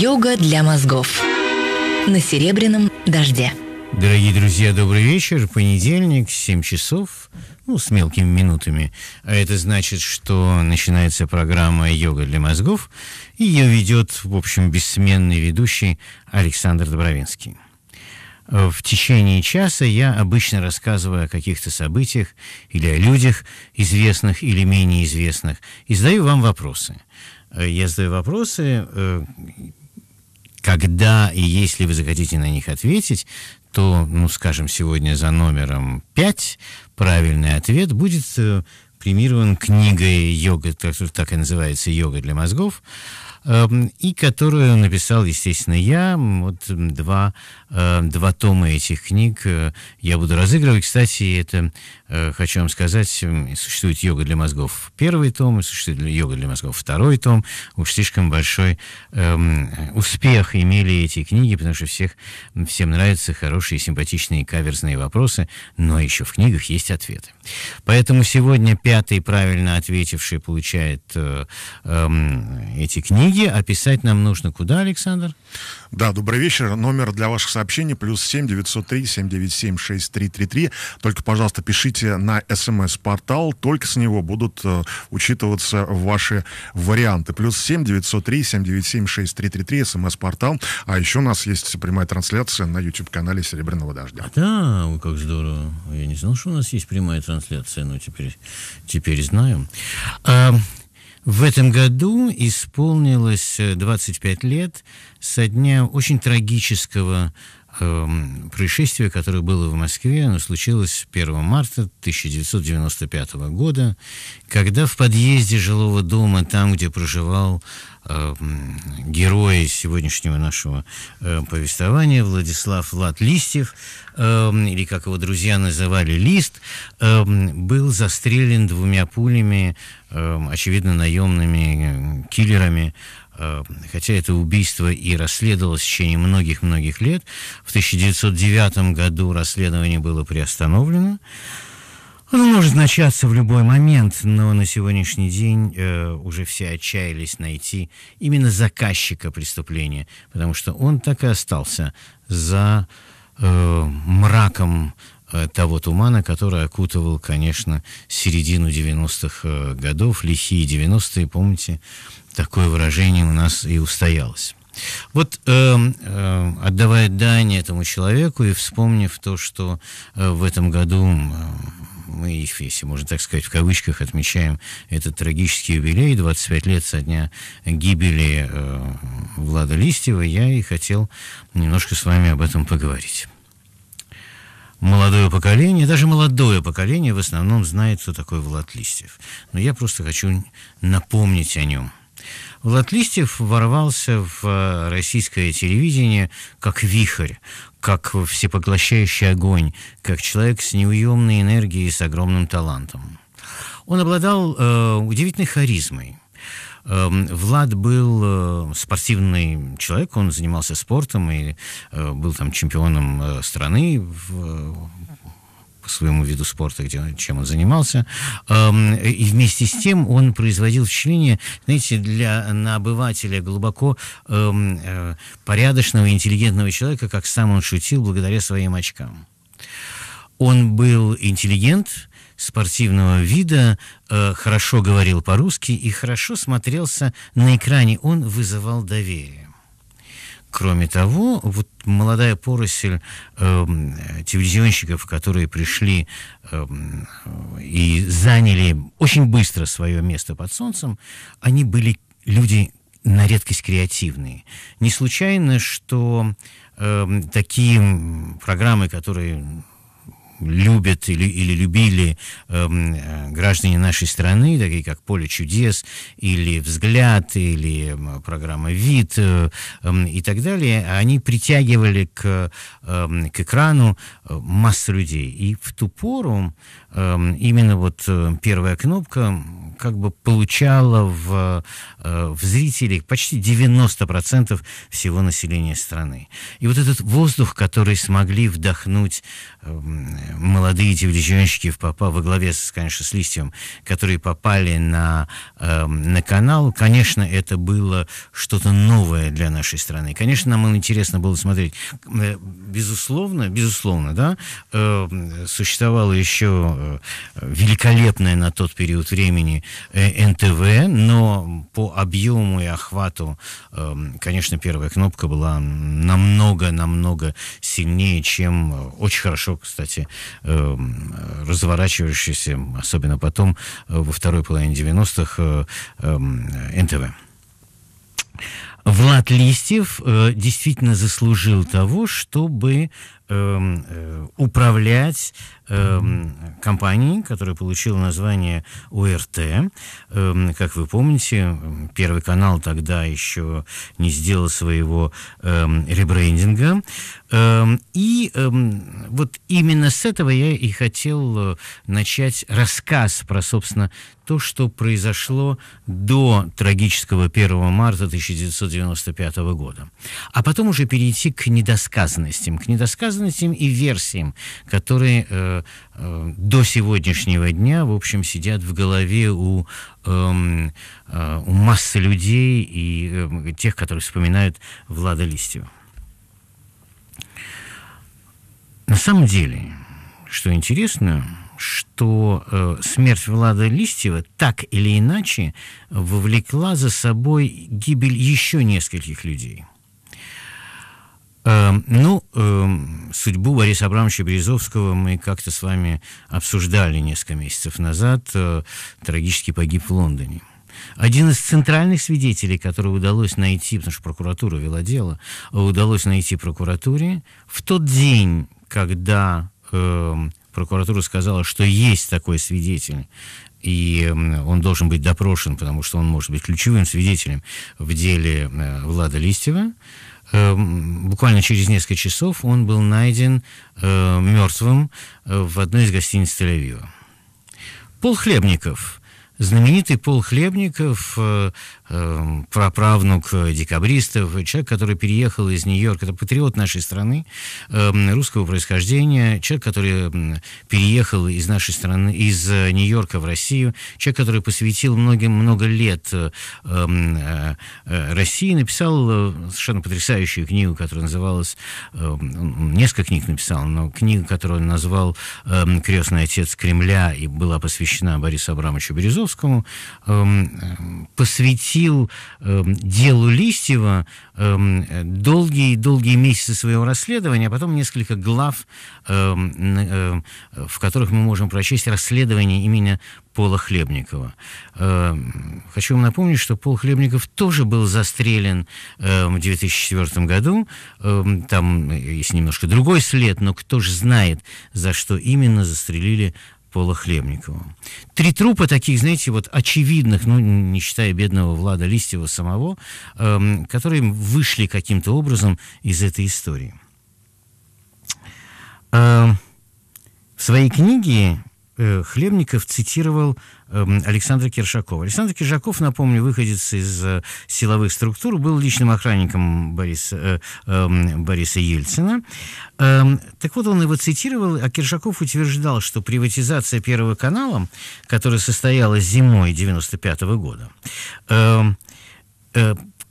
Йога для мозгов. На серебряном дожде. Дорогие друзья, добрый вечер. Понедельник, 7 часов, ну, с мелкими минутами. А это значит, что начинается программа «Йога для мозгов», и ее ведет, в общем, бессменный ведущий Александр Добровинский. В течение часа я обычно рассказываю о каких-то событиях или о людях, известных или менее известных, и задаю вам вопросы. Э, я задаю вопросы, э, когда и если вы захотите на них ответить, то, ну, скажем, сегодня за номером 5 правильный ответ будет э, премирован книгой «Йога», так и называется «Йога для мозгов», эм, и которую написал, естественно, я. Вот два, э, два тома этих книг э, я буду разыгрывать. Кстати, это Э, хочу вам сказать, существует йога для мозгов первый том, существует йога для мозгов второй том. Уж слишком большой эм, успех имели эти книги, потому что всех, всем нравятся хорошие, симпатичные, каверзные вопросы, но еще в книгах есть ответы. Поэтому сегодня пятый правильно ответивший получает э, э, эти книги, а писать нам нужно куда, Александр? Да, добрый вечер. Номер для ваших сообщений плюс 7 903 797 6333. Только, пожалуйста, пишите на смс-портал. Только с него будут э, учитываться ваши варианты. Плюс 7 903 797 6333 смс-портал. А еще у нас есть прямая трансляция на YouTube-канале Серебряного дождя. да, ой, как здорово. Я не знал, что у нас есть прямая трансляция, но теперь, теперь знаю. А, в этом году исполнилось 25 э, лет со дня очень трагического э, происшествия, которое было в Москве. Оно случилось 1 марта 1995 года, когда в подъезде жилого дома, там, где проживал э, герой сегодняшнего нашего э, повествования, Владислав Влад Листьев, э, или как его друзья называли Лист, э, был застрелен двумя пулями Эм, очевидно, наемными э, киллерами, эм, хотя это убийство и расследовалось в течение многих-многих лет. В 1909 году расследование было приостановлено. Оно может начаться в любой момент, но на сегодняшний день э, уже все отчаялись найти именно заказчика преступления, потому что он так и остался за э, мраком Э, того тумана, который окутывал, конечно, середину 90-х э, годов, лихие 90-е, помните, такое выражение у нас и устоялось. Вот э, э, отдавая дань этому человеку и вспомнив то, что э, в этом году мы, если можно так сказать, в кавычках отмечаем этот трагический юбилей, 25 лет со дня гибели э, Влада Листьева, я и хотел немножко с вами об этом поговорить молодое поколение, даже молодое поколение в основном знает, кто такой Влад Листьев. Но я просто хочу напомнить о нем. Влад Листьев ворвался в э, российское телевидение как вихрь, как всепоглощающий огонь, как человек с неуемной энергией и с огромным талантом. Он обладал э, удивительной харизмой – Эм, Влад был э, спортивный человек, он занимался спортом и э, был там чемпионом э, страны в по своему виду спорта, где, чем он занимался. Эм, и вместе с тем он производил впечатление, знаете, для, на обывателя глубоко эм, э, порядочного, интеллигентного человека, как сам он шутил, благодаря своим очкам. Он был интеллигент, спортивного вида, э, хорошо говорил по-русски и хорошо смотрелся на экране. Он вызывал доверие. Кроме того, вот молодая поросль э, телевизионщиков, которые пришли э, и заняли очень быстро свое место под солнцем, они были люди на редкость креативные. Не случайно, что э, такие программы, которые любят или, или любили эм, э, граждане нашей страны, такие как «Поле чудес» или «Взгляд», или эм, программа «Вид» э, э, и так далее, они притягивали к, э, к экрану э, массу людей. И в ту пору Эм, именно вот э, первая кнопка как бы получала в, э, в зрителей почти 90% всего населения страны. И вот этот воздух, который смогли вдохнуть эм, молодые телевизионщики в попа, во главе, с, конечно, с Листьем, которые попали на, эм, на канал, конечно, это было что-то новое для нашей страны. Конечно, нам интересно было смотреть. Э, безусловно, безусловно, да, существовало еще было э, великолепное на тот период времени э, НТВ, но по объему и охвату, эм, конечно, первая кнопка была намного-намного сильнее, чем э, очень хорошо, кстати, эм, разворачивающийся, особенно потом, во второй половине 90-х, эм, НТВ. Влад Листьев э, действительно заслужил того, чтобы Эм, э, управлять эм, компанией, которая получила название УРТ. Эм, как вы помните, Первый канал тогда еще не сделал своего ребрендинга. и вот именно с этого я и хотел э, начать рассказ про, собственно, то, что произошло до трагического 1 марта 1995 года. А потом уже перейти к недосказанностям. К недосказанностям обязанностям и версиям, которые э, э, до сегодняшнего дня, в общем, сидят в голове у, э, э, у массы людей и э, тех, которые вспоминают Влада Листьева. На самом деле, что интересно, что э, смерть Влада Листьева так или иначе вовлекла за собой гибель еще нескольких людей – Эм, ну, эм, судьбу Бориса Абрамовича Березовского мы как-то с вами обсуждали несколько месяцев назад. Э, Трагически погиб в Лондоне. Один из центральных свидетелей, которого удалось найти, потому что прокуратура вела дело, удалось найти прокуратуре в тот день, когда э, прокуратура сказала, что есть такой свидетель, и он должен быть допрошен, потому что он может быть ключевым свидетелем в деле э, Влада Листьева, Эм, буквально через несколько часов он был найден э, мертвым э, в одной из гостиниц Тель-Авива. Пол Хлебников – знаменитый Пол Хлебников, э, э, праправнук декабристов, человек, который переехал из Нью-Йорка, это патриот нашей страны, эм, русского происхождения, человек, который переехал из нашей страны, из э, Нью-Йорка в Россию, человек, который посвятил многим много лет э, эм, э, России, написал совершенно потрясающую книгу, которая называлась, несколько книг написал, но книгу, которую он назвал «Крестный отец Кремля» и была посвящена Борису Абрамовичу Березовскому, посвятил посвятил э, эм, делу Листьева долгие-долгие эм, э, месяцы своего расследования, а потом несколько глав, э, э, в которых мы можем прочесть расследование имени Пола Хлебникова. Хочу вам напомнить, что Пол Хлебников тоже был застрелен в 2004 году. Там есть немножко другой след, но кто же знает, за что именно застрелили Пола Хлебникова. Три трупа таких, знаете, вот очевидных, ну, не считая бедного Влада Листьева самого, эм, которые вышли каким-то образом из этой истории. Эм, в своей книге Э, Хлебников цитировал эм, Александра Киршакова. Александр Киршаков, напомню, выходец из э, силовых структур, был личным охранником Бориса, э, эм, Бориса Ельцина. Эм, так вот, он его цитировал, а Киршаков утверждал, что приватизация Первого канала, которая состоялась зимой 1995 года,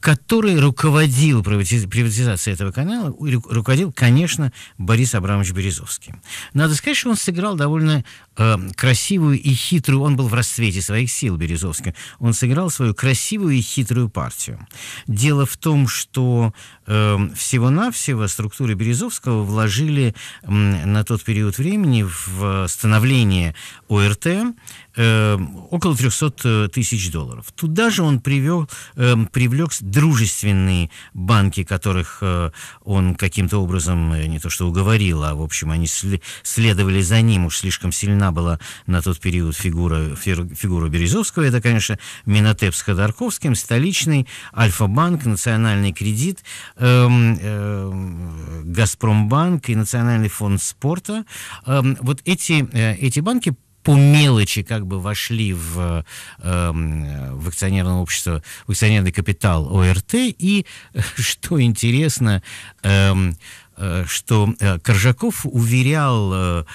который руководил приватизацией этого канала, руководил, конечно, Борис Абрамович Березовский. Надо сказать, что он сыграл довольно э, красивую и хитрую, он был в расцвете своих сил Березовский, он сыграл свою красивую и хитрую партию. Дело в том, что э, всего-навсего структуры Березовского вложили э, на тот период времени в становление ОРТ Эм, около 300 э, тысяч долларов. Туда же он привел, э, эм, привлек дружественные банки, которых э, он каким-то образом э, не то что уговорил, а в общем они сл- следовали за ним, уж слишком сильна была на тот период фигура, фер- фигура Березовского. Это, конечно, Минотеп с Ходорковским, столичный, Альфа-банк, Национальный кредит, э, э, Газпромбанк и Национальный фонд спорта. Э, вот эти, э, эти банки по мелочи как бы вошли в, эм, в акционерное общество, в акционерный капитал ОРТ. И, э, что интересно, эм, э, что э, Коржаков уверял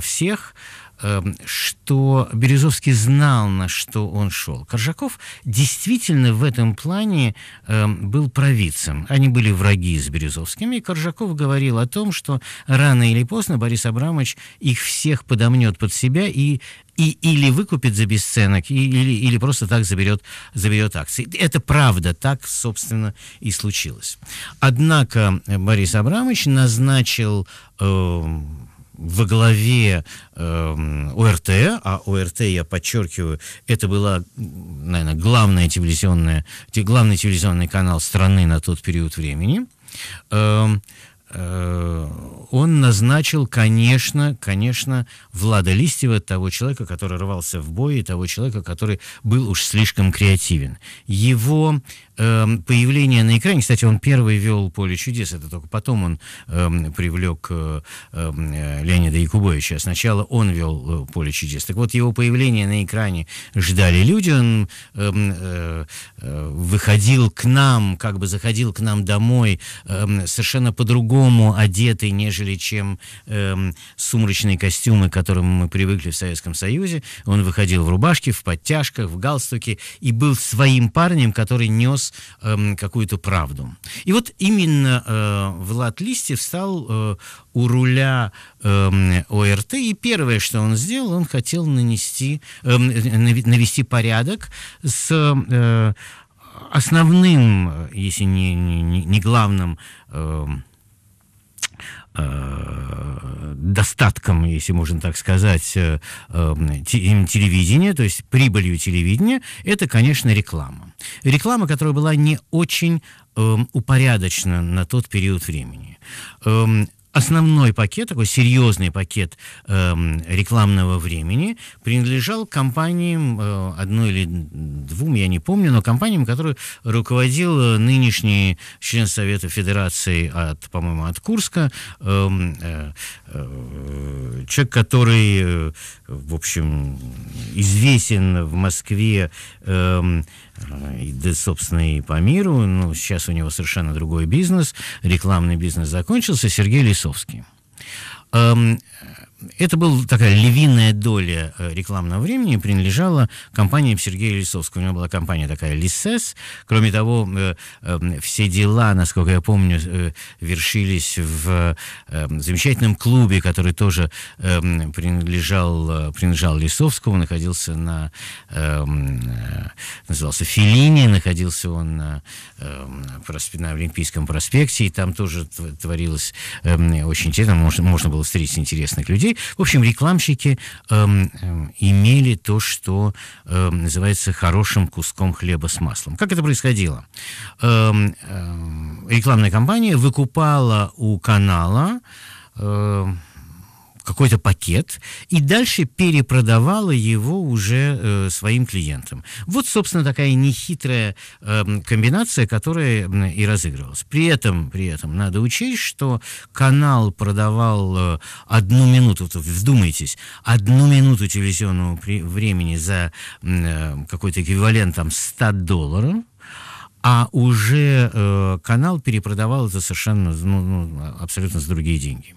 всех, Эм, что Березовский знал, на что он шел. Коржаков действительно в этом плане эм, был провидцем. Они были враги с Березовскими, и Коржаков говорил о том, что рано или поздно Борис Абрамович их всех подомнет под себя и и, или выкупит за бесценок, и, или, или просто так заберет, заберет акции. Это правда, так, собственно, и случилось. Однако Борис Абрамович назначил э, во главе э, ОРТ, а ОРТ, я подчеркиваю, это была, наверное, главная телевизионная, главный телевизионный канал страны на тот период времени, э, Э, он назначил, конечно, конечно, Влада Листьева, того человека, который рвался в бой, и того человека, который был уж слишком креативен. Его э, появление на экране, кстати, он первый вел «Поле чудес», это только потом он эм, э, привлек эм, э, э, Леонида Якубовича. Сначала он вел э, «Поле чудес». Так вот, его появление на экране ждали люди, он э, э, выходил к нам, как бы заходил к нам домой э, совершенно по-другому, по-другому одеты, нежели чем эм, сумрачные костюмы, к которым мы привыкли в Советском Союзе. Он выходил в рубашке, в подтяжках, в галстуке и был своим парнем, который нес эм, какую-то правду. И вот именно э, Влад Листьев стал э, у руля эм, э, ОРТ, и первое, что он сделал, он хотел нанести, э, навести порядок с... Э, основным, если не, не, не главным э, Э, достатком, если можно так сказать, э, эм, телевидения, то есть прибылью телевидения, это, конечно, реклама. Реклама, которая была не очень эм, упорядочена на тот период времени. Эм, основной пакет, такой серьезный пакет э, рекламного времени принадлежал компаниям, э, одной или двум, я не помню, но компаниям, которые руководил э, нынешний член Совета Федерации от, по-моему, от Курска, эм, э, э, человек, который, э, в общем, известен в Москве э, Э, да, собственно, и по миру. Ну, сейчас у него совершенно другой бизнес. Рекламный бизнес закончился. Сергей Лисовский. Эм, это была такая львиная доля э, рекламного времени, принадлежала компаниям Сергея Лисовского. У него была компания такая «Лисес». Кроме того, э, эм, все дела, насколько я помню, э, вершились в эм, замечательном клубе, который тоже эм, принадлежал, принадлежал Лисовскому, находился на... назывался «Феллини», находился он на, на Олимпийском проспекте, и там тоже творилось очень интересно, можно, можно было встретить интересных людей, людей. В общем, рекламщики эм, эм, имели то, что эм, называется хорошим куском хлеба с маслом. Как это происходило? Эм, эм, рекламная компания выкупала у канала... Эм, какой-то пакет и дальше перепродавала его уже э, своим клиентам. Вот, собственно, такая нехитрая э, комбинация, которая и разыгрывалась. При этом, при этом надо учесть, что канал продавал э, одну минуту, вдумайтесь, одну минуту телевизионного при, времени за э, какой-то эквивалент там 100 долларов, а уже э, канал перепродавал это совершенно ну, ну, абсолютно за другие деньги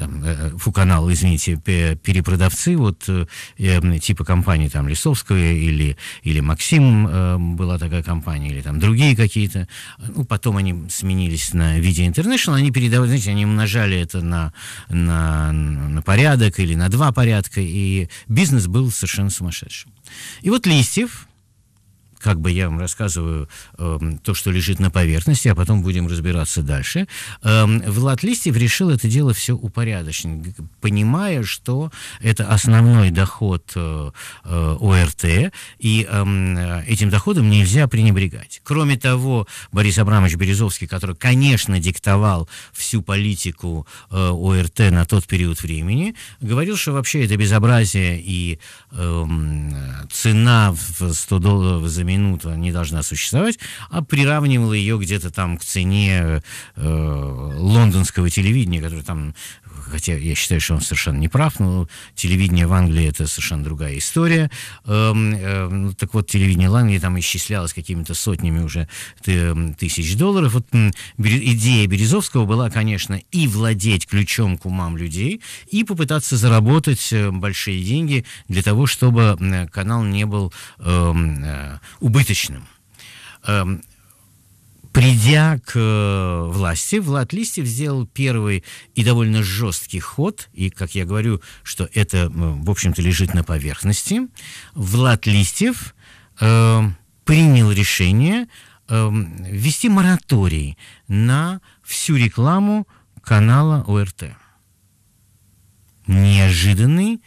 там, э, Фуканал, извините, перепродавцы, вот э, типа компании там Лисовская или, или Максим э, была такая компания, или там другие какие-то. Ну, потом они сменились на Видео Интернешнл, они передавали, знаете, они умножали это на, на, на порядок или на два порядка, и бизнес был совершенно сумасшедшим. И вот Листьев, как бы я вам рассказываю э, то, что лежит на поверхности, а потом будем разбираться дальше. Э, Влад Листьев решил это дело все упорядочить, понимая, что это основной доход э, э ОРТ, и э, этим доходом нельзя пренебрегать. Кроме того, Борис Абрамович Березовский, который, конечно, диктовал всю политику э, ОРТ на тот период времени, говорил, что вообще это безобразие и э, цена в 100 долларов за минута не должна существовать, а приравнивала ее где-то там к цене э, э лондонского телевидения, которое там хотя я считаю, что он совершенно не прав, но телевидение в Англии это совершенно другая история. Эм, эм, ну, так вот, телевидение в Англии там исчислялось какими-то сотнями уже эм, тысяч долларов. Вот идея Березовского была, конечно, и владеть ключом к умам людей, и попытаться заработать э, большие деньги для того, чтобы канал не был э, убыточным Придя к э, власти, Влад Листьев сделал первый и довольно жесткий ход, и, как я говорю, что это, э, в общем-то, лежит на поверхности, Влад Листьев э, принял решение э, ввести мораторий на всю рекламу канала ОРТ. Неожиданный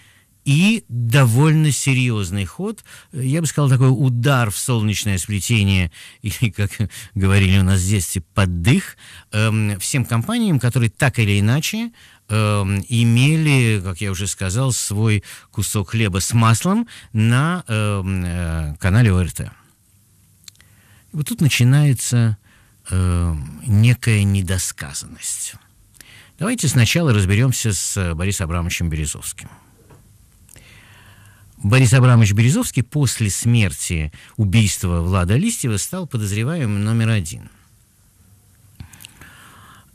и довольно серьезный ход. Я бы сказал, такой удар в солнечное сплетение, или, как говорили у нас в детстве, типа, поддых эм, всем компаниям, которые так или иначе эм, имели, как я уже сказал, свой кусок хлеба с маслом на эм, э, канале ОРТ. вот тут начинается э, некая недосказанность. Давайте сначала разберемся с э, Борисом Абрамовичем Березовским – Борис Абрамович Березовский после смерти убийства Влада Листьева стал подозреваемым номер один.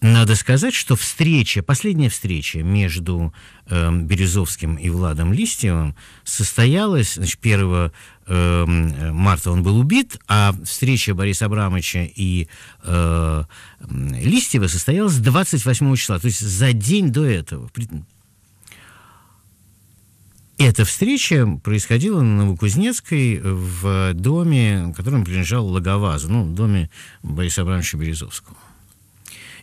Надо сказать, что встреча, последняя встреча между э, Березовским и Владом Листьевым состоялась, значит, 1 э, эм, марта он был убит, а встреча Бориса Абрамовича и э, Листьева состоялась 28 числа, то есть за день до этого, эта встреча происходила на Новокузнецкой э, в доме, которому принадлежал Логовазу, ну, в доме Бориса Абрамовича Березовского.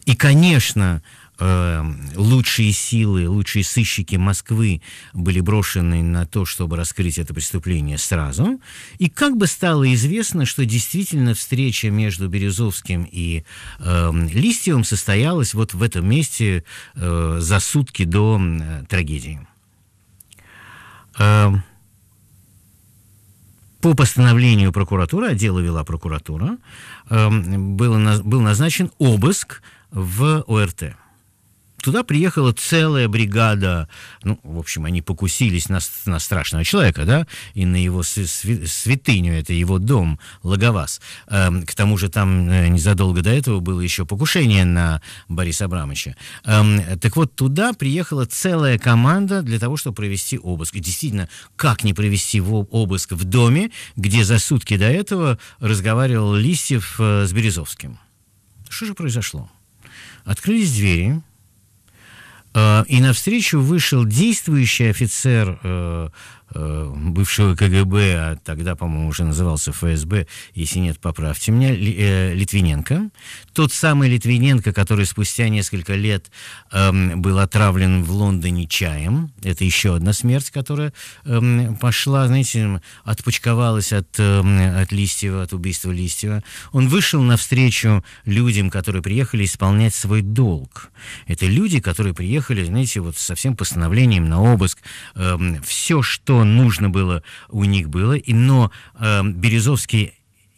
И, конечно, эм, лучшие силы, лучшие сыщики Москвы были брошены на то, чтобы раскрыть это преступление сразу. И как бы стало известно, что действительно встреча между Березовским и э, Листьевым состоялась вот в этом месте э, за сутки до э, трагедии. Эм, по постановлению прокуратуры, а дело вела прокуратура, эм, был назначен обыск в ОРТ. Туда приехала целая бригада. Ну, в общем, они покусились на, на страшного человека, да, и на его святыню, это его дом, Логовас. Эм, к тому же там э, незадолго до этого было еще покушение на Бориса Абрамовича. Эм, так вот, туда приехала целая команда для того, чтобы провести обыск. И действительно, как не провести обыск в доме, где за сутки до этого разговаривал Листьев э, с Березовским? Что же произошло? Открылись двери, а, и навстречу вышел действующий офицер э, Э, бывшего КГБ, а тогда, по-моему, уже назывался ФСБ, если нет, поправьте меня, э, Литвиненко. Тот самый Литвиненко, который спустя несколько лет эм, был отравлен в Лондоне чаем. Это еще одна смерть, которая эм, пошла, знаете, отпучковалась от, эм, от Листьева, от убийства Листьева. Он вышел навстречу людям, которые приехали исполнять свой долг. Это люди, которые приехали, знаете, вот со всем постановлением на обыск. все, что что нужно было у них было, и, но э, Березовский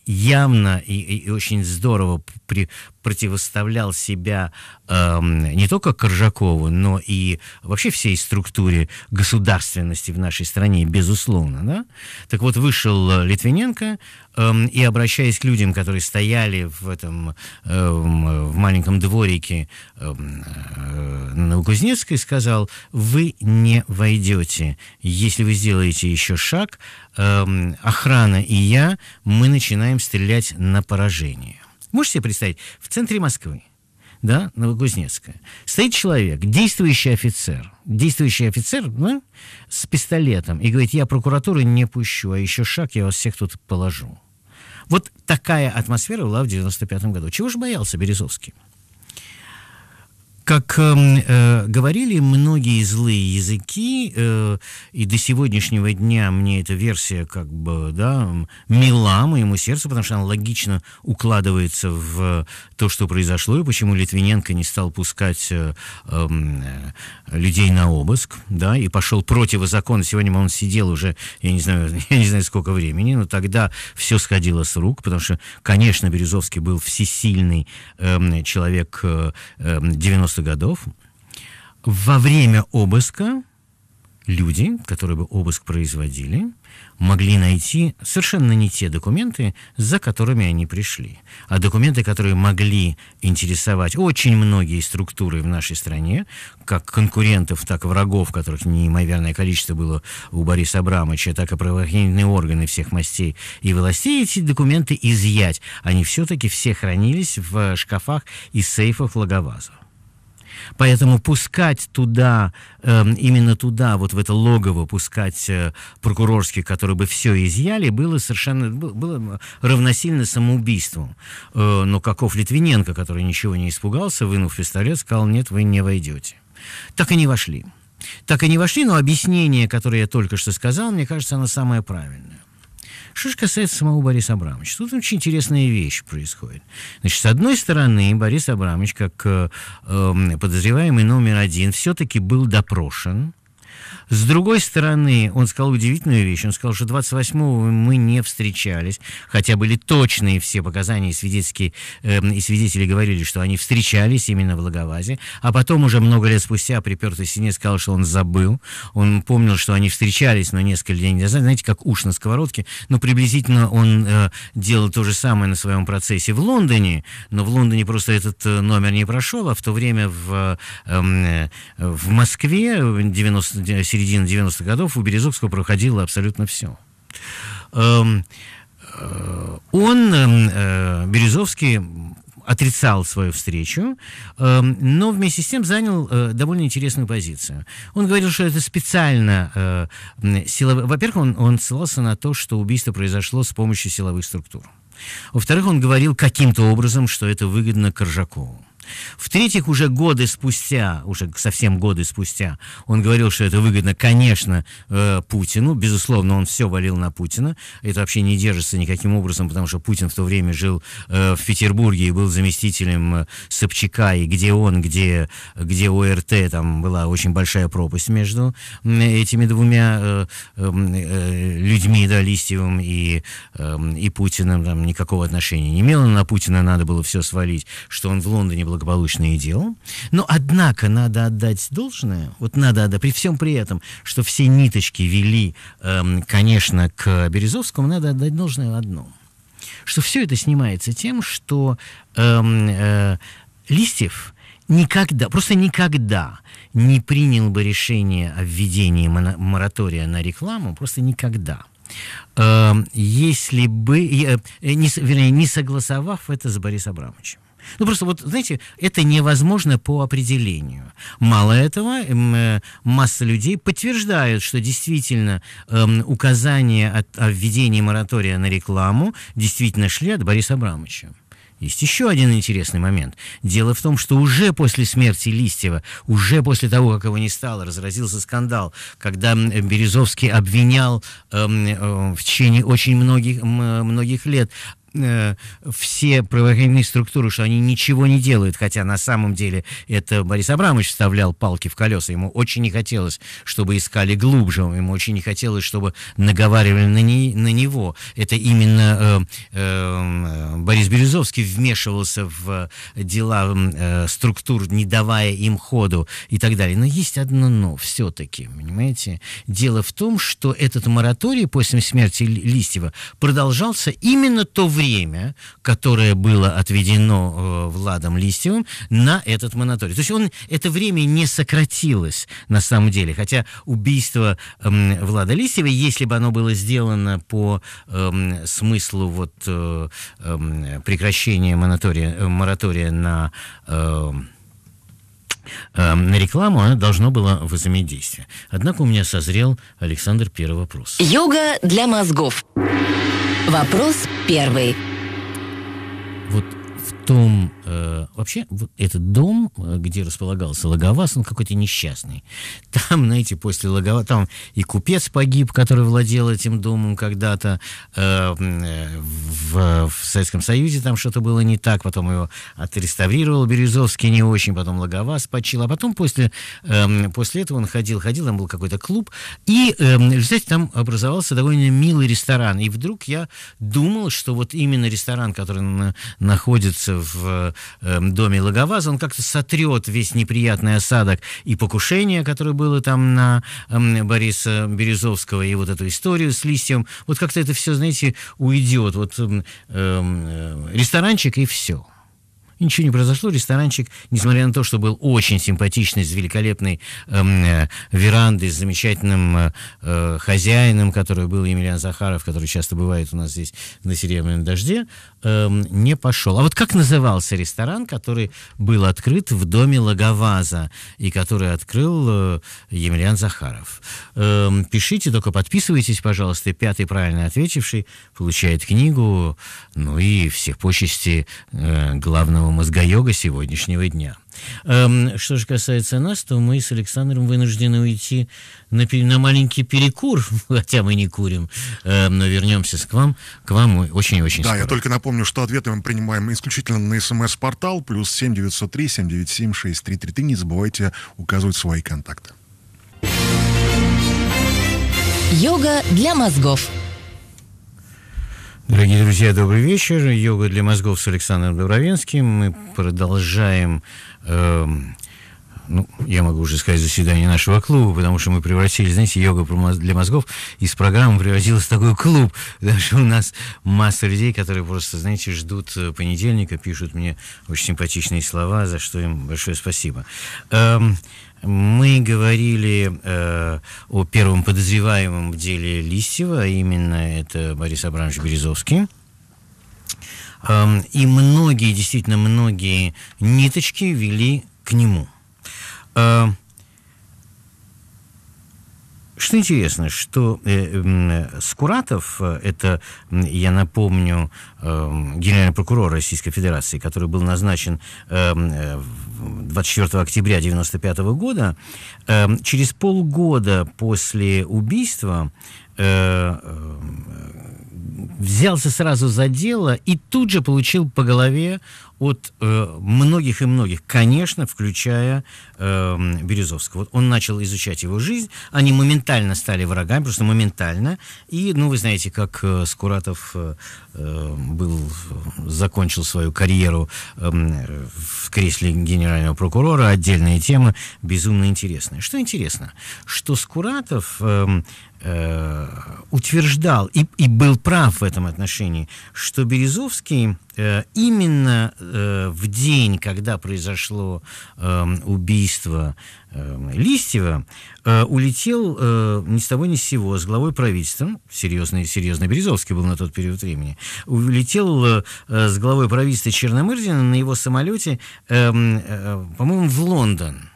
явно и, и очень здорово при, противоставлял себя э, не только Коржакову, но и вообще всей структуре государственности в нашей стране, безусловно. Да? Так вот, вышел э, Литвиненко, э, и обращаясь к людям, которые стояли в этом э, в маленьком дворике э, на Новокузнецкой, сказал, вы не войдете. Если вы сделаете еще шаг, э, охрана и я, мы начинаем стрелять на поражение. Можете себе представить? В центре Москвы, да, Новокузнецкая, стоит человек, действующий офицер, действующий офицер, да, ну, с пистолетом, и говорит, я прокуратуру не пущу, а еще шаг, я вас всех тут положу. Вот такая атмосфера была в 95 году. Чего же боялся Березовский? Как эм, э, говорили многие злые языки, э, и до сегодняшнего дня мне эта версия как бы да, мила моему сердцу, потому что она логично укладывается в э, то, что произошло, и почему Литвиненко не стал пускать э, эм, э, людей на обыск, да, и пошел противозаконно. Сегодня он сидел уже, я не знаю, я не знаю сколько времени, но тогда все сходило с рук, потому что, конечно, Березовский был всесильный э, человек э, 90 90-х годов во время обыска люди, которые бы обыск производили, могли найти совершенно не те документы, за которыми они пришли. А документы, которые могли интересовать очень многие структуры в нашей стране, как конкурентов, так и врагов, которых неимоверное количество было у Бориса Абрамовича, так и правоохранительные органы всех мастей и властей, эти документы изъять. Они все-таки все хранились в шкафах и сейфах Логовазова. Поэтому пускать туда, э, именно туда, вот в это логово, пускать э, прокурорских, которые бы все изъяли, было совершенно было равносильно самоубийству. Э, но каков Литвиненко, который ничего не испугался, вынув пистолет, сказал, нет, вы не войдете. Так и не вошли. Так и не вошли, но объяснение, которое я только что сказал, мне кажется, оно самое правильное. Что же касается самого Бориса Абрамовича, тут очень интересная вещь происходит. Значит, с одной стороны, Борис Абрамович, как э, эм, подозреваемый номер один, все-таки был допрошен с другой стороны, он сказал удивительную вещь. Он сказал, что 28-го мы не встречались, хотя были точные все показания, и свидетельские, э, эм, и свидетели говорили, что они встречались именно в Лаговазе. А потом уже много лет спустя припертый Сине сказал, что он забыл. Он помнил, что они встречались, но несколько дней назад. Знаете, как уш на сковородке. Но приблизительно он э, делал то же самое на своем процессе в Лондоне, но в Лондоне просто этот э, номер не прошел, а в то время в, э, эм, э в Москве 97 середины 90-х годов у Березовского проходило абсолютно все. Эм, э, он, эм, э, Березовский, отрицал свою встречу, эм, но вместе с тем занял э, довольно интересную позицию. Он говорил, что это специально э, силовые... Во-первых, он, он ссылался на то, что убийство произошло с помощью силовых структур. Во-вторых, он говорил каким-то образом, что это выгодно Коржакову. В-третьих, уже годы спустя, уже совсем годы спустя, он говорил, что это выгодно, конечно, э, Путину. Безусловно, он все валил на Путина. Это вообще не держится никаким образом, потому что Путин в то время жил э, в Петербурге и был заместителем э, Собчака, и где он, где, где ОРТ, там была очень большая пропасть между этими двумя эм, людьми, да, Листьевым и, эм, и Путиным, там никакого отношения не имело. На Путина надо было все свалить, что он в Лондоне был благополучно и делал. Но, однако, надо отдать должное, вот надо отдать, при всем при этом, что все ниточки вели, эм, конечно, к Березовскому, надо отдать должное одно. Что все это снимается тем, что эм, э, Листьев никогда, просто никогда не принял бы решение о введении моратория на рекламу, просто никогда эм, если бы, э, не, вернее, не согласовав это с Борисом Абрамовичем. Ну, просто вот, знаете, это невозможно по определению. Мало этого, э, масса людей подтверждают, что действительно эм, указания от, о введении моратория на рекламу действительно шли от Бориса Абрамовича. Есть еще один интересный момент. Дело в том, что уже после смерти Листьева, уже после того, как его не стало, разразился скандал, когда Березовский обвинял э, э, в течение очень многих, многих лет э, все правоохранительные структуры, что они ничего не делают, хотя на самом деле это Борис Абрамович вставлял палки в колеса. Ему очень не хотелось, чтобы искали глубже, ему очень не хотелось, чтобы наговаривали на, не, на него. Это именно э, э, Борис Березовский вмешивался в дела э, структур, не давая им ходу и так далее. Но есть одно но все-таки, понимаете? Дело в том, что этот мораторий после смерти Листьева продолжался именно то время, время, которое было отведено э, Владом Листьевым на этот монаторий. То есть он, это время не сократилось на самом деле. Хотя убийство э, Влада Листьева, если бы оно было сделано по э, смыслу вот, э, э, прекращения монатория, э, моратория на... Э, на рекламу оно должно было возыметь действие. Однако у меня созрел Александр первый вопрос. Йога для мозгов. Вопрос первый. Вот в том Э, вообще вот этот дом, э, где располагался Логовас, он какой-то несчастный. Там, знаете, после Логова, там и купец погиб, который владел этим домом когда-то э, э, в, в Советском Союзе, там что-то было не так, потом его отреставрировал Березовский не очень, потом Логовас почил, а потом после, э, после этого он ходил, ходил, там был какой-то клуб, и э, в там образовался довольно милый ресторан, и вдруг я думал, что вот именно ресторан, который на, находится в э, доме Логоваза, он как-то сотрет весь неприятный осадок и покушение, которое было там на эм, Бориса Березовского, и вот эту историю с листьем. Вот как-то это все, знаете, уйдет. Вот э, э, ресторанчик и все. И ничего не произошло, ресторанчик, несмотря на то, что был очень симпатичный, с великолепной эм, э, верандой, с замечательным э, э, хозяином, который был Емельян Захаров, который часто бывает у нас здесь на «Серебряном дожде», э, не пошел. А вот как назывался ресторан, который был открыт в доме Логоваза и который открыл э, Емельян Захаров? Э, пишите, только подписывайтесь, пожалуйста. Пятый правильно ответивший получает книгу, ну и все почести э, главного главного мозгоёга сегодняшнего дня. Эм, что же касается нас, то мы с Александром вынуждены уйти на, на маленький перекур, хотя мы не курим, эм, но вернемся к вам, к вам очень-очень Да, скоро. я только напомню, что ответы мы принимаем исключительно на смс-портал, плюс 7903 797 6333. Не забывайте указывать свои контакты. Йога для мозгов. Дорогие друзья, добрый вечер. Йога для мозгов с Александром Добровинским. Мы продолжаем э, ну, я могу уже сказать, заседание нашего клуба, потому что мы превратили, знаете, йога для мозгов из программы превратилась в такой клуб, даже у нас масса людей, которые просто, знаете, ждут э, понедельника, пишут мне очень симпатичные слова, за что им большое спасибо. Эм, мы говорили э, о первом подозреваемом в деле Листьева, а именно это Борис Абрамович Березовский. Эм, и многие, действительно многие ниточки вели к нему – а, что интересно, что э, Скуратов, э, это, я напомню, э, генеральный прокурор Российской Федерации, который был назначен 24 октября 1995 года, через полгода после убийства взялся сразу за дело и тут же получил по голове от э, многих и многих, конечно, включая э, Березовского. Вот он начал изучать его жизнь, они моментально стали врагами, просто моментально. И, ну, вы знаете, как э, Скуратов э, э был, закончил свою карьеру э, в кресле генерального прокурора, отдельная тема, безумно интересная. Что интересно, что Скуратов э, Э, утверждал и, и был прав в этом отношении, что Березовский э, именно э, в день, когда произошло э, убийство э, Листьева, э, улетел э, ни с того ни с сего с главой правительства, ну, серьезный, серьезный Березовский был на тот период времени, улетел э, с главой правительства Черномырдина на его самолете, э, э, по-моему, в Лондон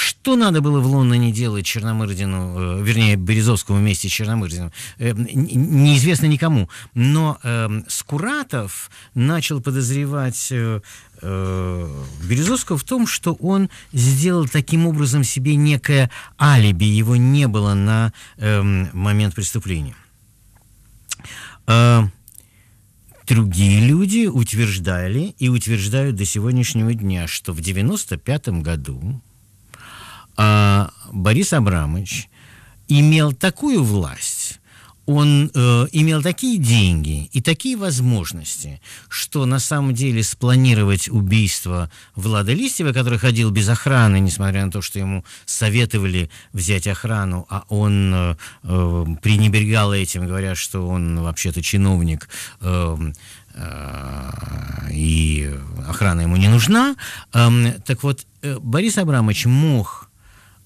что надо было в Лондоне делать Черномырдину, э, вернее, Березовскому вместе с черномырдином, э, неизвестно никому. Но э, Скуратов начал подозревать э, э, Березовского в том, что он сделал таким образом себе некое алиби, его не было на э, момент преступления. Э, Другие люди утверждали и утверждают до сегодняшнего дня, что в 1995 году а Борис Абрамович имел такую власть, он э, имел такие деньги и такие возможности, что на самом деле спланировать убийство Влада Листьева, который ходил без охраны, несмотря на то, что ему советовали взять охрану, а он э, э пренебрегал этим, говоря, что он вообще-то чиновник. Эм, э, и охрана ему не нужна. Эм, так вот, э, Борис Абрамович мог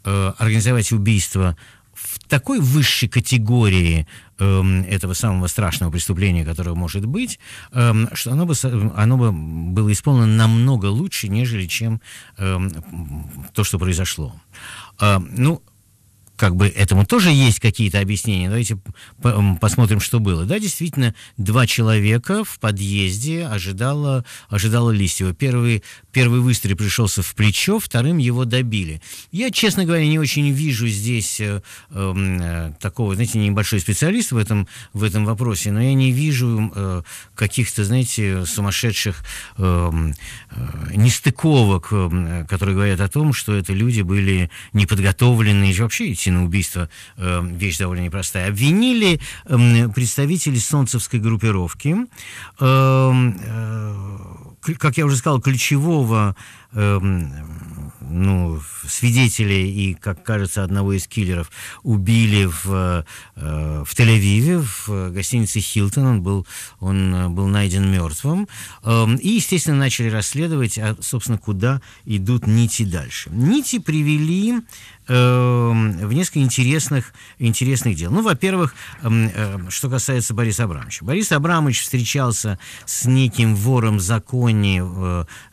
Э, организовать убийство в такой высшей категории э, этого самого страшного преступления, которое может быть, э, что оно бы, э, оно бы было исполнено намного лучше, нежели чем э, то, что произошло. Э, ну, как бы этому тоже есть какие-то объяснения. Давайте посмотрим, что было. Да, действительно, два человека в подъезде ожидало, ожидало Листьева. Первый, первый выстрел пришелся в плечо, вторым его добили. Я, честно говоря, не очень вижу здесь э, эм, э, такого, знаете, небольшой специалист в этом, в этом вопросе, но я не вижу э, каких-то, знаете, сумасшедших э, э, нестыковок, эм, э, которые говорят о том, что это люди были неподготовленные вообще эти Костина убийство э, вещь довольно непростая. Обвинили э, эм, представители солнцевской группировки, эм, э, э, как я уже сказал, ключевого Эм, ну, свидетелей и, как кажется, одного из киллеров убили в, э, э, в Тель-Авиве, в э, гостинице «Хилтон». Он был, он был найден мертвым. Эм, и, естественно, начали расследовать, а, собственно, куда идут нити дальше. Нити привели эм, в несколько интересных, интересных дел. Ну, во-первых, что касается Бориса Абрамовича. Борис Абрамович встречался с неким вором в законе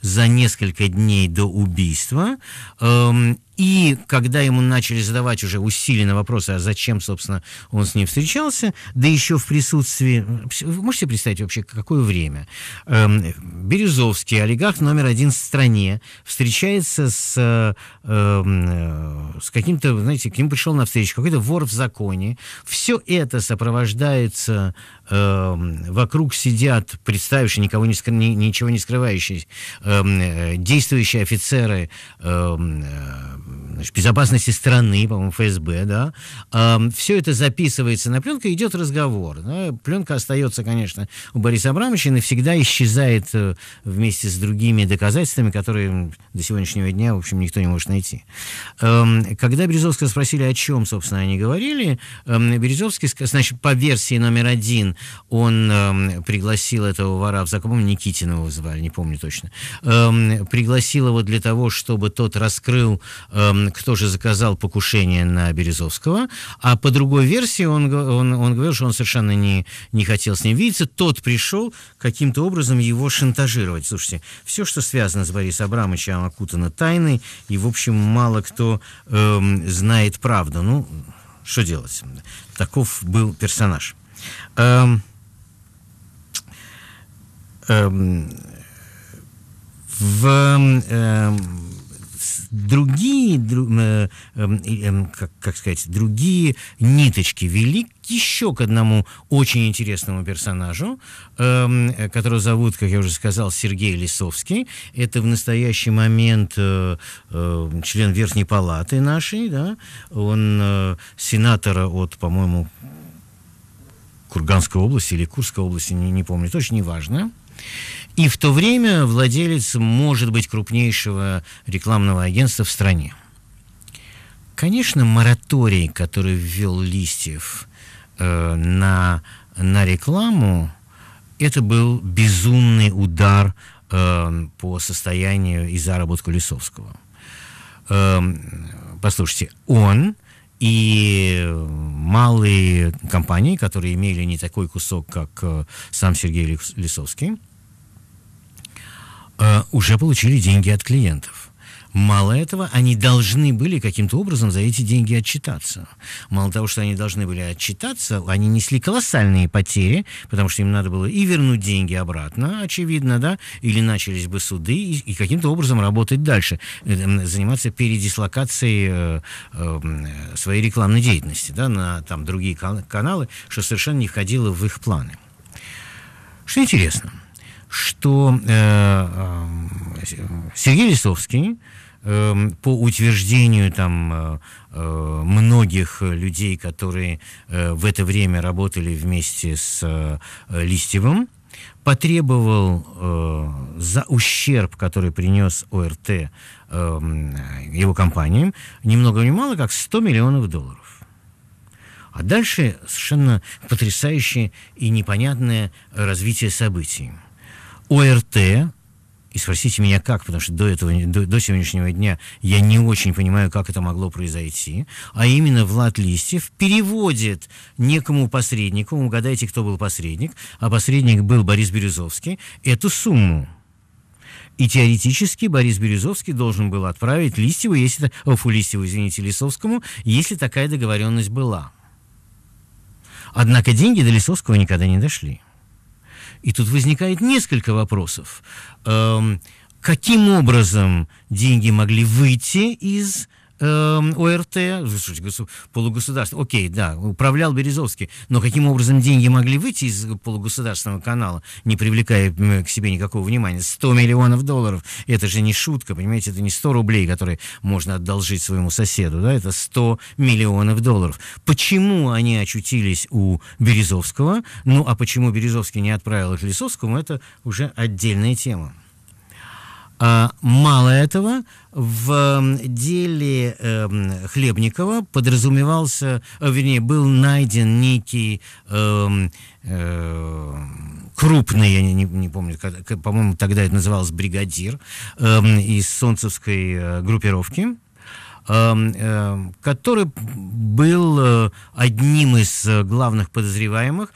за несколько дней дней до убийства, эм, и когда ему начали задавать уже усиленно вопросы, а зачем, собственно, он с ним встречался, да еще в присутствии... Вы можете представить вообще, какое время? Эм, Березовский, олигарх номер один в стране, встречается с, эм, э, с каким-то, знаете, к ним пришел на встречу какой-то вор в законе. Все это сопровождается... Эм, вокруг сидят представившие никого не скры... ничего не скрывающие, эм, э, действующие офицеры эм, э, значит, безопасности страны, по-моему, ФСБ, да, э, все это записывается на пленку, идет разговор. Да, пленка остается, конечно, у Бориса Абрамовича и навсегда исчезает э, вместе с другими доказательствами, которые до сегодняшнего дня, в общем, никто не может найти. Э, когда Березовского спросили, о чем, собственно, они говорили, э, Березовский, значит, по версии номер один, он э, пригласил этого вора в закон, Никитина его звали, не помню точно, э, пригласил его для того, чтобы тот раскрыл э, Эм, кто же заказал покушение на Березовского, а по другой версии он, он, он говорил, что он совершенно не, не хотел с ним видеться, тот пришел каким-то образом его шантажировать. Слушайте, все, что связано с Борисом Абрамовичем, окутано тайной, и, в общем, мало кто эм, знает правду. Ну, что делать? Таков был персонаж. Эм, эм, в... Эм, другие, дру, э, э, э, как, как сказать, другие ниточки вели еще к одному очень интересному персонажу, эм, э, которого зовут, как я уже сказал, Сергей Лисовский. Это в настоящий момент э, э, член Верхней Палаты нашей, да, он э, сенатора от, по-моему, Курганской области или Курской области, не, не помню, точно не важно. И в то время владелец может быть крупнейшего рекламного агентства в стране. Конечно, мораторий, который ввел Листьев э, на, на рекламу, это был безумный удар э, по состоянию и заработку Лисовского. Э, послушайте, он и малые компании, которые имели не такой кусок, как э, сам Сергей Лисовский, а, уже получили деньги от клиентов. Мало этого, они должны были каким-то образом за эти деньги отчитаться. Мало того, что они должны были отчитаться, они несли колоссальные потери, потому что им надо было и вернуть деньги обратно, очевидно, да, или начались бы суды, и, и каким-то образом работать дальше, э, заниматься передислокацией э, э, своей рекламной деятельности да, на там, другие каналы, что совершенно не входило в их планы. Что интересно – что э, э, Сергей Лисовский э, по утверждению там э, э, многих людей, которые э, в это время работали вместе с э, Листьевым, потребовал э, за ущерб, который принес ОРТ э, его компаниям, ни много ни мало, как 100 миллионов долларов. А дальше совершенно потрясающее и непонятное развитие событий. ОРТ, и спросите меня как, потому что до этого, до, до сегодняшнего дня я не очень понимаю, как это могло произойти. А именно Влад Листьев переводит некому посреднику, угадайте, кто был посредник, а посредник был Борис Бирюзовский, эту сумму. И теоретически Борис Березовский должен был отправить Листьеву, если, офу, Листьеву, извините, Лисовскому, если такая договоренность была. Однако деньги до Лисовского никогда не дошли. И тут возникает несколько вопросов. Эм, каким образом деньги могли выйти из Эм, ОРТ, полугосударственного, окей, да, управлял Березовский, но каким образом деньги могли выйти из полугосударственного канала, не привлекая к себе никакого внимания? 100 миллионов долларов, это же не шутка, понимаете, это не 100 рублей, которые можно одолжить своему соседу, да, это 100 миллионов долларов. Почему они очутились у Березовского? Ну, а почему Березовский не отправил их Лисовскому, это уже отдельная тема. А, мало этого, в деле э, Хлебникова подразумевался, э, вернее, был найден некий э, э, крупный, я не, не, не помню, по-моему, тогда это называлось бригадир э, из солнцевской э, группировки. Эм, эм, который был э, одним из э, главных подозреваемых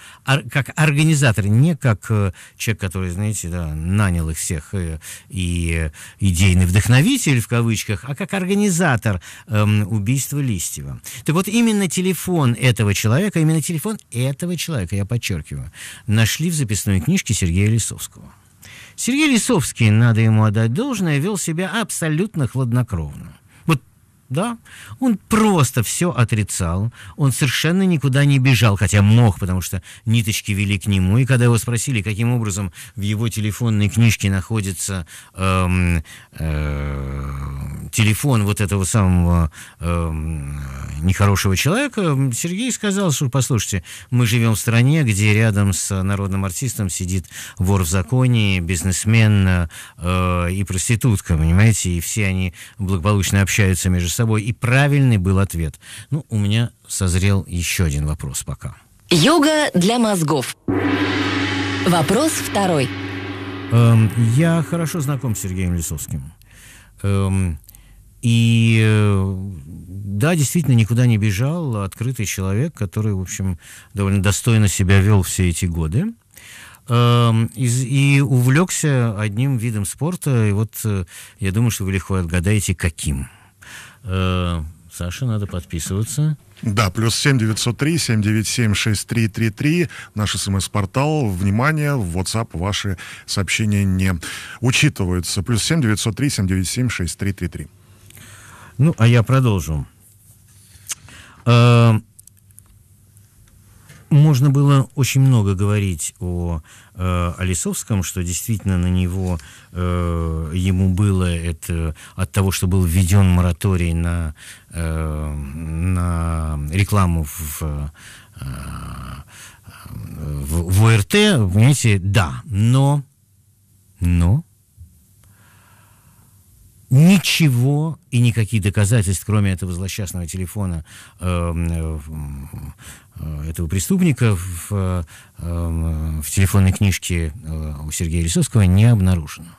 как организатор, не как э, человек, который, знаете, да, нанял их всех и, и идейный вдохновитель в кавычках, а как организатор эм, убийства Листьева. Так вот, именно телефон этого человека, именно телефон этого человека, я подчеркиваю, нашли в записной книжке Сергея Лисовского. Сергей Лисовский, надо ему отдать должное, вел себя абсолютно хладнокровно да, он просто все отрицал, он совершенно никуда не бежал, хотя мог, потому что ниточки вели к нему, и когда его спросили, каким образом в его телефонной книжке находится эм, э, телефон вот этого самого эм, нехорошего человека, Сергей сказал, что, послушайте, мы живем в стране, где рядом с народным артистом сидит вор в законе, бизнесмен э, и проститутка, понимаете, и все они благополучно общаются между собой, собой, и правильный был ответ. Ну, у меня созрел еще один вопрос пока. Йога для мозгов. Вопрос второй. Эм, я хорошо знаком с Сергеем Лисовским. Эм, и э, да, действительно, никуда не бежал. Открытый человек, который, в общем, довольно достойно себя вел все эти годы. Эм, и, увлекся одним видом спорта. И вот э, я думаю, что вы легко отгадаете, каким. Э, Саша, надо подписываться. Да, плюс 7 903 797 6333. Наш смс-портал. Внимание, в WhatsApp ваши сообщения не учитываются. Плюс 7 903 797 6333. Ну, а я продолжу. Э -э можно было очень много говорить о э, о что действительно на него э, ему было это от того, что был введен мораторий на э, на рекламу в э, в, в ОРТ, понимаете, да, но но ничего и никакие доказательств, кроме этого злосчастного телефона, э, э Э, этого преступника в, в эм, телефонной книжке э, у Сергея Лисовского не обнаружено.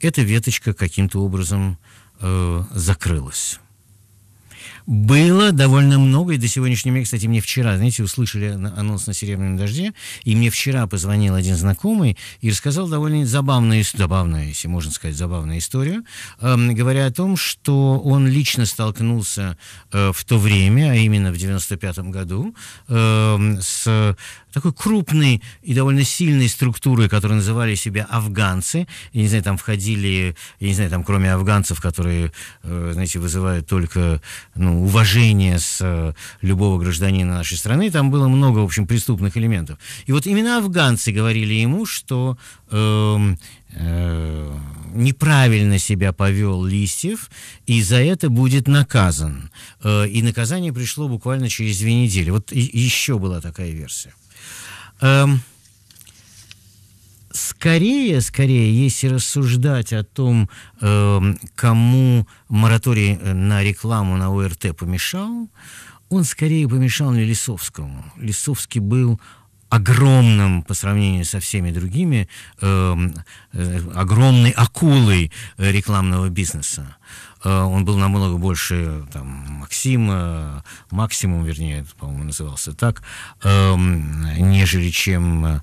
Эта веточка каким-то образом э, закрылась. Было довольно много, и до сегодняшнего дня, кстати, мне вчера, знаете, услышали анонс на «Серебряном дожде», и мне вчера позвонил один знакомый и рассказал довольно забавную, забавную если можно сказать, забавную историю, э, говоря о том, что он лично столкнулся э, в то время, а именно в 95 году, э, с такой крупной и довольно сильной структурой, которая называли себя афганцы. Я не знаю, там входили, я не знаю, там кроме афганцев, которые, э, знаете, вызывают только, ну, уважение с э, любого гражданина нашей страны. Там было много, в общем, преступных элементов. И вот именно афганцы говорили ему, что э, э, неправильно себя повел Листьев, и за это будет наказан. Э, и наказание пришло буквально через две недели. Вот и, еще была такая версия. Эм, скорее, скорее, если рассуждать о том, эм, кому мораторий э, на рекламу на ОРТ помешал, он скорее помешал не Лисовскому. Лисовский был огромным по сравнению со всеми другими э, э, огромной акулой э, рекламного бизнеса. Э, он был намного больше там, Максима, максимум, вернее, по-моему, назывался так, э, нежели чем э,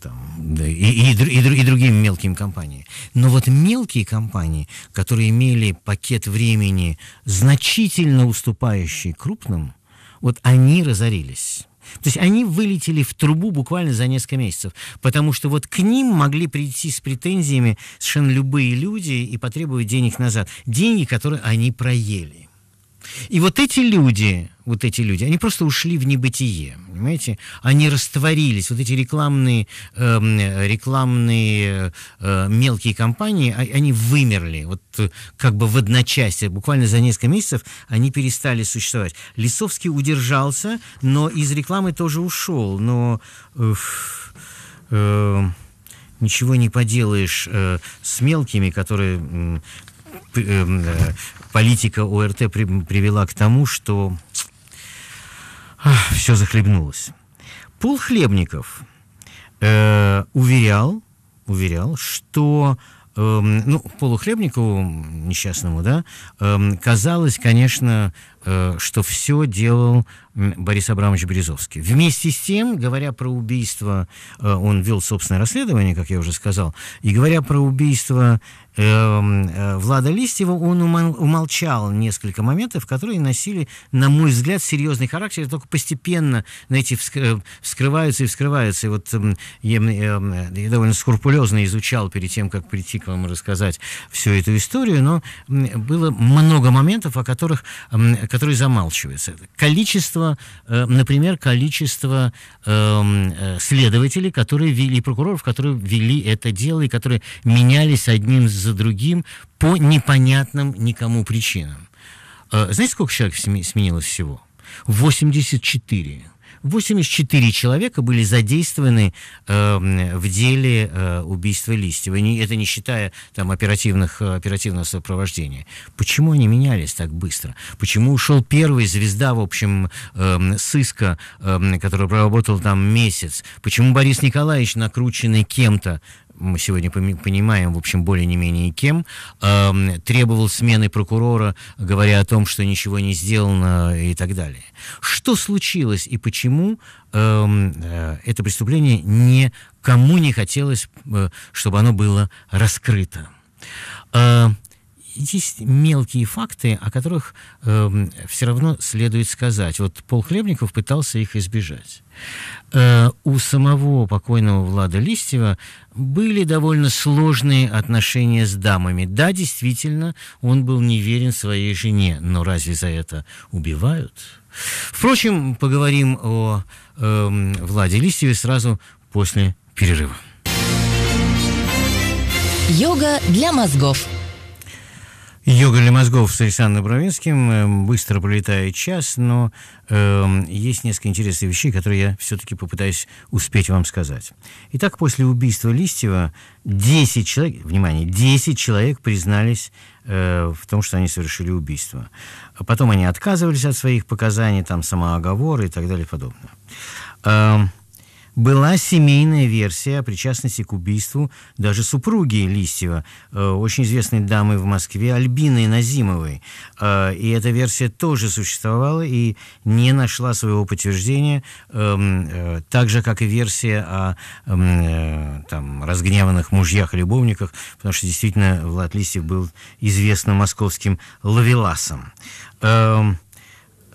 там, да, и, и, и, и другим мелким компаниям. Но вот мелкие компании, которые имели пакет времени, значительно уступающий крупным, вот они разорились. То есть они вылетели в трубу буквально за несколько месяцев, потому что вот к ним могли прийти с претензиями совершенно любые люди и потребовать денег назад. Деньги, которые они проели. И вот эти люди, вот эти люди, они просто ушли в небытие, понимаете? Они растворились. Вот эти рекламные, э, рекламные э, мелкие компании, а, они вымерли. Вот э, как бы в одночасье, буквально за несколько месяцев они перестали существовать. Лисовский удержался, но из рекламы тоже ушел. Но... Э, э, ничего не поделаешь э, с мелкими, которые Эм, э, политика ОРТ привела к тому, что все захлебнулось. Пол Хлебников э, уверял, уверял, что эм, ну, Полу Хлебникову, несчастному, да, эм, казалось, конечно, Э, что все делал Борис Абрамович Березовский. Вместе с тем, говоря про убийство, э, он вел собственное расследование, как я уже сказал, и говоря про убийство эм, э, Влада Листьева, он умолчал несколько моментов, которые носили, на мой взгляд, серьезный характер, и только постепенно, знаете, вскрываются и вскрываются. И вот я, я довольно скрупулезно изучал перед тем, как прийти к вам рассказать всю эту историю, но было много моментов, о которых, которые замалчиваются Количество, э, например, количество эм, э, следователей, которые вели, прокуроров, которые вели это дело и которые менялись одним за другим по непонятным никому причинам. Э, знаете, сколько человек сменилось всего? 84. 84 человека были задействованы э, в деле э, убийства Листьева. Не, это не считая там, оперативных, э, оперативного сопровождения. Почему они менялись так быстро? Почему ушел первый звезда, в общем, э, сыска, э, который проработал там месяц? Почему Борис Николаевич, накрученный кем-то, мы сегодня понимаем, в общем, более не менее кем, э, требовал смены прокурора, говоря о том, что ничего не сделано и так далее. Что случилось и почему эм, э, это преступление никому не хотелось, э, чтобы оно было раскрыто? Э, есть мелкие факты, о которых э, эм, все равно следует сказать. Вот Пол Хлебников пытался их избежать. Э, у самого покойного Влада Листьева были довольно сложные отношения с дамами. Да, действительно, он был неверен своей жене, но разве за это убивают? Впрочем, поговорим о э, Владе Листьеве сразу после перерыва. Йога для мозгов. Йога для мозгов с Александром Бровинским. Эм, быстро пролетает час, но э, есть несколько интересных вещей, которые я все-таки попытаюсь успеть вам сказать. Итак, после убийства Листьева 10 человек, внимание, 10 человек признались э, в том, что они совершили убийство. Потом они отказывались от своих показаний, там самооговоры и так далее и подобное. Э, была семейная версия о причастности к убийству даже супруги Листьева, э, очень известной дамы в Москве Альбины Назимовой. Э, и эта версия тоже существовала и не нашла своего подтверждения, эм, э, так же, как и версия о эм, там, разгневанных мужьях любовниках, потому что действительно Влад Листьев был известным московским ловеласом. Um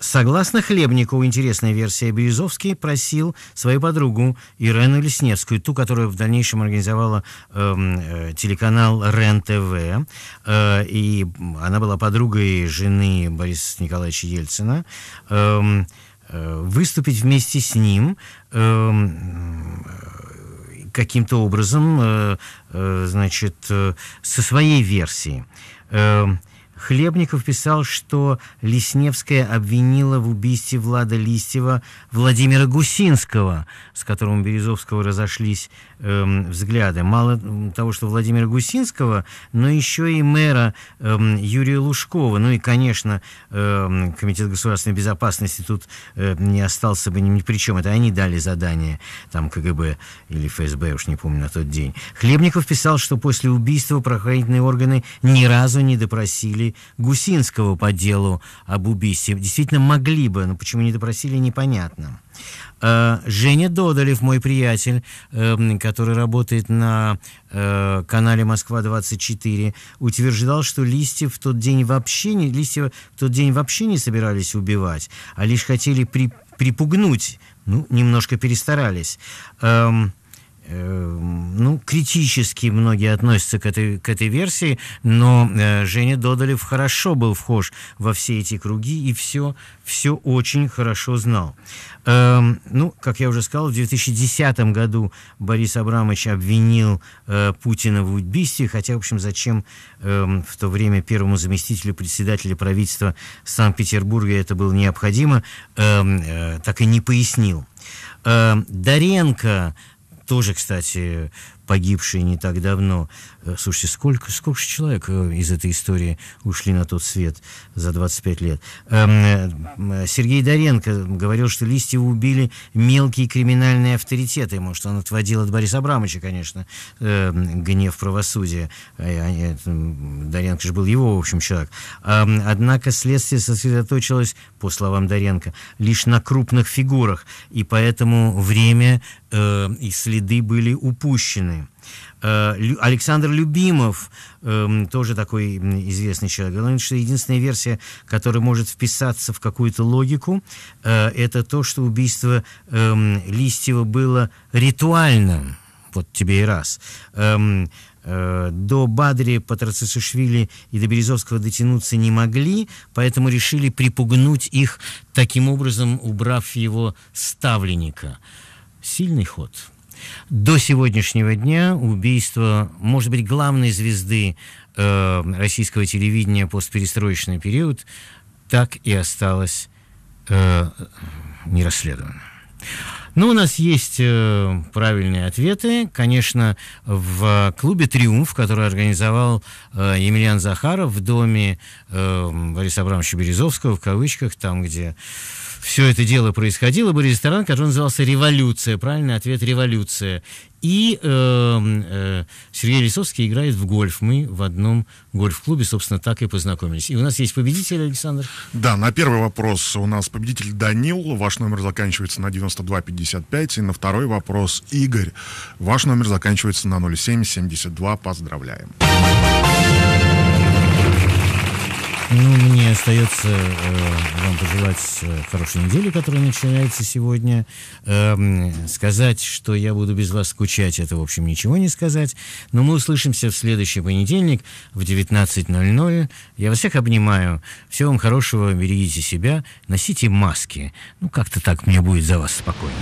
Согласно Хлебникову, интересная версия, Березовский просил свою подругу Ирену Лесневскую, ту, которая в дальнейшем организовала эм, э, телеканал РЕН-ТВ, э, и она была подругой жены Бориса Николаевича Ельцина, э, э, выступить вместе с ним эм, э, каким-то образом, э, э, значит, э, со своей версией. Э, Хлебников писал, что Лесневская обвинила в убийстве Влада Листьева Владимира Гусинского, с которым Березовского разошлись э, взгляды. Мало того, что Владимира Гусинского, но еще и мэра э, Юрия Лужкова. Ну и, конечно, э, Комитет государственной безопасности тут э, не остался бы ни, ни при чем. Это они дали задание там КГБ или ФСБ, уж не помню, на тот день. Хлебников писал, что после убийства правоохранительные органы ни разу не допросили Гусинского по делу об убийстве. Действительно, могли бы, но почему не допросили, непонятно. Э, Женя Додолев, мой приятель, эм, который работает на э, канале «Москва-24», утверждал, что Листьев в тот день вообще не, Листьева в тот день вообще не собирались убивать, а лишь хотели при, припугнуть. Ну, немножко перестарались. Эм, Эм, ну, критически многие относятся к этой, к этой версии, но э, Женя Додолев хорошо был вхож во все эти круги и все, все очень хорошо знал. Эм, ну, как я уже сказал, в 2010 году Борис Абрамович обвинил э, Путина в убийстве, хотя, в общем, зачем эм, в то время первому заместителю председателя правительства Санкт-Петербурга это было необходимо, э, так и не пояснил. Даренко тоже, кстати, погибшие не так давно. Э, слушайте, сколько, сколько человек э, из этой истории ушли на тот свет за 25 лет? Эм, э, Сергей Доренко говорил, что Листьева убили мелкие криминальные авторитеты. Может, он отводил от Бориса Абрамовича, конечно, эм, гнев правосудия. А Доренко же был его, в общем, человек. Эм, однако следствие сосредоточилось, по словам Доренко, лишь на крупных фигурах, и поэтому время и следы были упущены. Родины. Э, Александр Любимов, эм, тоже такой известный человек, говорит, что единственная версия, которая может вписаться в какую-то логику, э, это то, что убийство эм, Листьева было ритуальным. Вот тебе и раз эм, э, до Бадри, Патрацишвили и до Березовского дотянуться не могли, поэтому решили припугнуть их, таким образом убрав его ставленника. Сильный ход. До сегодняшнего дня убийство, может быть, главной звезды э, российского телевидения постперестроечный период, так и осталось э, нерасследованным. Ну, у нас есть э, правильные ответы. Конечно, в клубе «Триумф», который организовал э, Емельян Захаров в доме э, Бориса Абрамовича Березовского, в кавычках, там, где все это дело происходило, был ресторан, который назывался «Революция». Правильный ответ – «Революция». И э, э, Сергей Лисовский играет в гольф. Мы в одном гольф-клубе, собственно, так и познакомились. И у нас есть победитель, Александр? Да, на первый вопрос у нас победитель Данил. Ваш номер заканчивается на 9255. И на второй вопрос Игорь. Ваш номер заканчивается на 0772. Поздравляем. Поздравляем. Ну, мне остается э, вам пожелать э, хорошей недели, которая начинается сегодня. Э, сказать, что я буду без вас скучать, это, в общем, ничего не сказать. Но мы услышимся в следующий понедельник в 19.00. Я вас всех обнимаю. Всего вам хорошего, берегите себя, носите маски. Ну, как-то так мне будет за вас спокойнее.